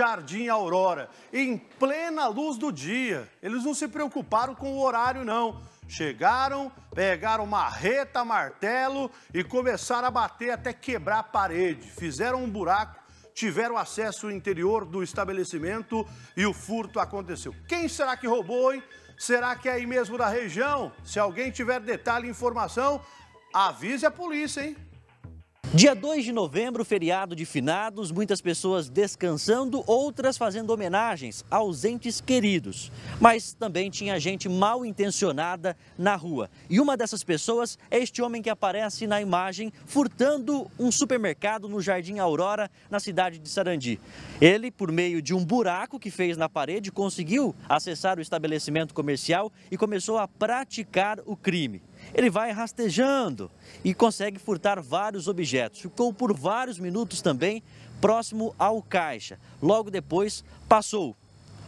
Jardim Aurora, em plena luz do dia. Eles não se preocuparam com o horário, não. Chegaram, pegaram marreta, martelo e começaram a bater até quebrar a parede. Fizeram um buraco, tiveram acesso ao interior do estabelecimento e o furto aconteceu. Quem será que roubou, hein? Será que é aí mesmo da região? Se alguém tiver detalhe e informação, avise a polícia, hein? Dia 2 de novembro, feriado de finados, muitas pessoas descansando, outras fazendo homenagens aos entes queridos. Mas também tinha gente mal intencionada na rua. E uma dessas pessoas é este homem que aparece na imagem furtando um supermercado no Jardim Aurora, na cidade de Sarandi. Ele, por meio de um buraco que fez na parede, conseguiu acessar o estabelecimento comercial e começou a praticar o crime ele vai rastejando e consegue furtar vários objetos. Ficou por vários minutos também próximo ao caixa. Logo depois, passou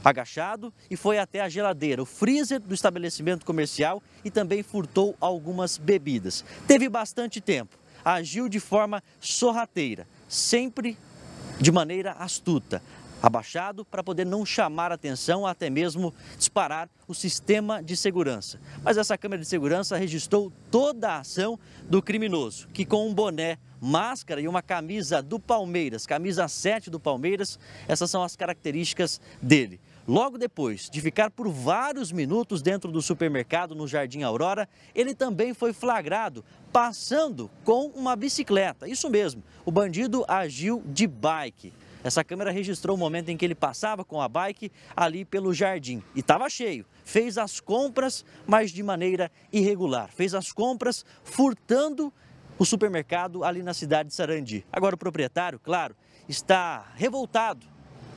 agachado e foi até a geladeira, o freezer do estabelecimento comercial e também furtou algumas bebidas. Teve bastante tempo, agiu de forma sorrateira, sempre de maneira astuta abaixado para poder não chamar atenção, até mesmo disparar o sistema de segurança. Mas essa câmera de segurança registrou toda a ação do criminoso, que com um boné máscara e uma camisa do Palmeiras, camisa 7 do Palmeiras, essas são as características dele. Logo depois de ficar por vários minutos dentro do supermercado no Jardim Aurora, ele também foi flagrado passando com uma bicicleta. Isso mesmo, o bandido agiu de bike. Essa câmera registrou o momento em que ele passava com a bike ali pelo jardim e estava cheio. Fez as compras, mas de maneira irregular. Fez as compras furtando o supermercado ali na cidade de Sarandi. Agora o proprietário, claro, está revoltado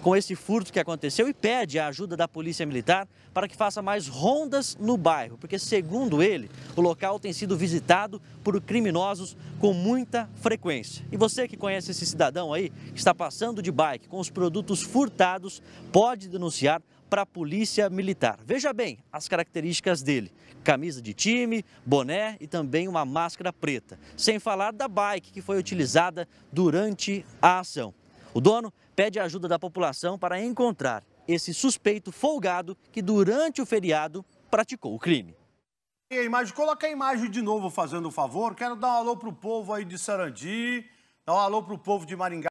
com esse furto que aconteceu e pede a ajuda da Polícia Militar para que faça mais rondas no bairro, porque, segundo ele, o local tem sido visitado por criminosos com muita frequência. E você que conhece esse cidadão aí, que está passando de bike com os produtos furtados, pode denunciar para a Polícia Militar. Veja bem as características dele: camisa de time, boné e também uma máscara preta. Sem falar da bike que foi utilizada durante a ação. O dono pede a ajuda da população para encontrar esse suspeito folgado que, durante o feriado, praticou o crime. E a imagem, coloca a imagem de novo fazendo o um favor. Quero dar um alô pro povo aí de Sarandi, dar um alô pro povo de Maringá.